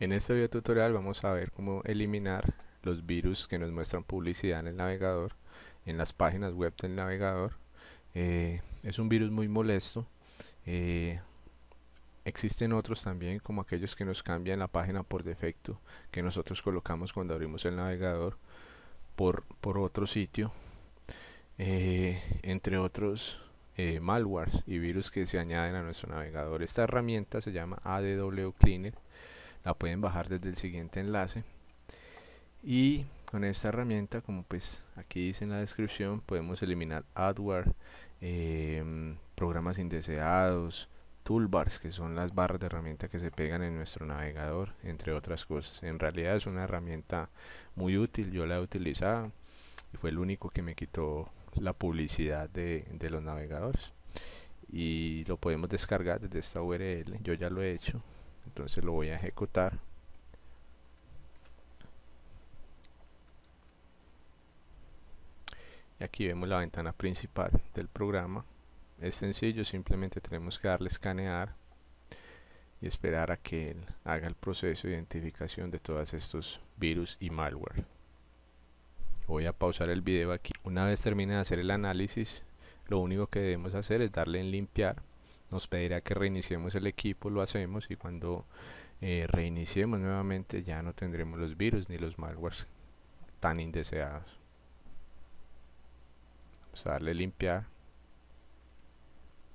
En este video tutorial vamos a ver cómo eliminar los virus que nos muestran publicidad en el navegador, en las páginas web del navegador. Eh, es un virus muy molesto. Eh, existen otros también como aquellos que nos cambian la página por defecto que nosotros colocamos cuando abrimos el navegador por, otro sitio. Eh, entre otros malwares y virus que se añaden a nuestro navegador. Esta herramienta se llama ADW Cleaner la pueden bajar desde el siguiente enlace y con esta herramienta como pues aquí dice en la descripción podemos eliminar adware em, programas indeseados toolbars que son las barras de herramienta que se pegan en nuestro navegador entre otras cosas en realidad es una herramienta muy útil yo la he utilizado y fue el único que me quitó la publicidad de los navegadores y lo podemos descargar desde esta url yo ya lo he hecho entonces lo voy a ejecutar y aquí vemos la ventana principal del programa es sencillo simplemente tenemos que darle escanear y esperar a que él haga el proceso de identificación de todos estos virus y malware voy a pausar el video aquí una vez termine de hacer el análisis lo único que debemos hacer es darle en limpiar nos pedirá que reiniciemos el equipo, lo hacemos y cuando eh, reiniciemos nuevamente ya no tendremos los virus ni los malwares tan indeseados. Vamos a darle limpiar.